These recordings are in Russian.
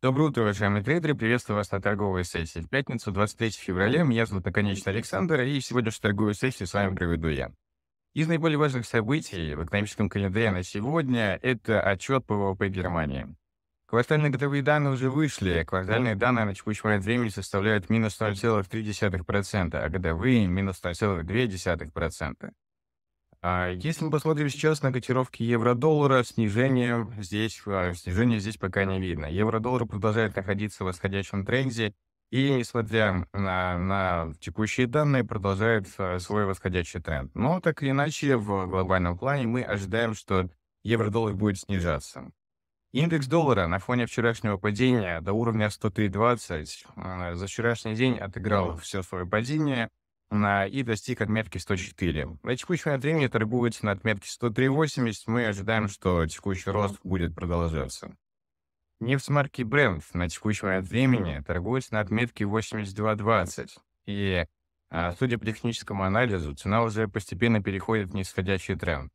Доброе утро, уважаемые трейдеры. Приветствую вас на торговой сессии. В пятницу, 23 февраля. Меня зовут наконец-то Александр, и сегодняшнюю торговую сессию с вами проведу я. Из наиболее важных событий в экономическом календаре на сегодня – это отчет по ВВП Германии. Квартальные годовые данные уже вышли. Квартальные данные на текущий момент времени составляют минус 0,3%, а годовые – минус 0,2%. А если мы посмотрим сейчас на котировки евро-доллара, снижение здесь, а, снижение здесь пока не видно. Евро-доллар продолжает находиться в восходящем тренде, и, несмотря на, на текущие данные, продолжает а, свой восходящий тренд. Но так или иначе, в глобальном плане мы ожидаем, что евро-доллар будет снижаться. Индекс доллара на фоне вчерашнего падения до уровня 103.20 за вчерашний день отыграл все свое падение. На и достиг отметки 104. На текущем время торгуется на отметке 103.80. Мы ожидаем, что текущий рост будет продолжаться. Нефть марки Brent на текущее время торгуется на отметке 82.20. И, а, судя по техническому анализу, цена уже постепенно переходит в нисходящий тренд.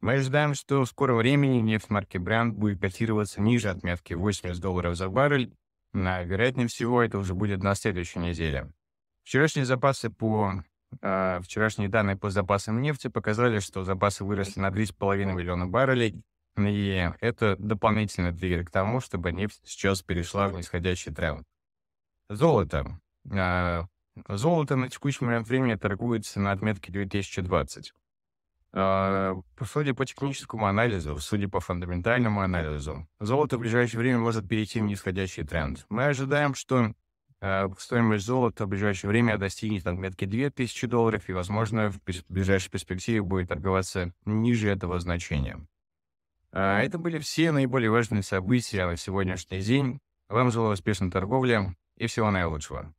Мы ожидаем, что в скором времени нефть марки Brent будет котироваться ниже отметки 80 долларов за баррель. На, вероятнее всего, это уже будет на следующей неделе. Вчерашние запасы по э, вчерашние данные по запасам нефти показали, что запасы выросли на 3,5 миллиона баррелей, и это дополнительный двигатель к тому, чтобы нефть сейчас перешла в нисходящий тренд. Золото. Э, золото на текущий момент времени торгуется на отметке 2020. Э, а, судя по техническому анализу, судя по фундаментальному анализу, золото в ближайшее время может перейти в нисходящий тренд. Мы ожидаем, что Э, стоимость золота в ближайшее время достигнет отметки метки 2000 долларов, и, возможно, в ближайшей перспективе будет торговаться ниже этого значения. А, это были все наиболее важные события на сегодняшний день. Вам желаю успешной торговли и всего наилучшего.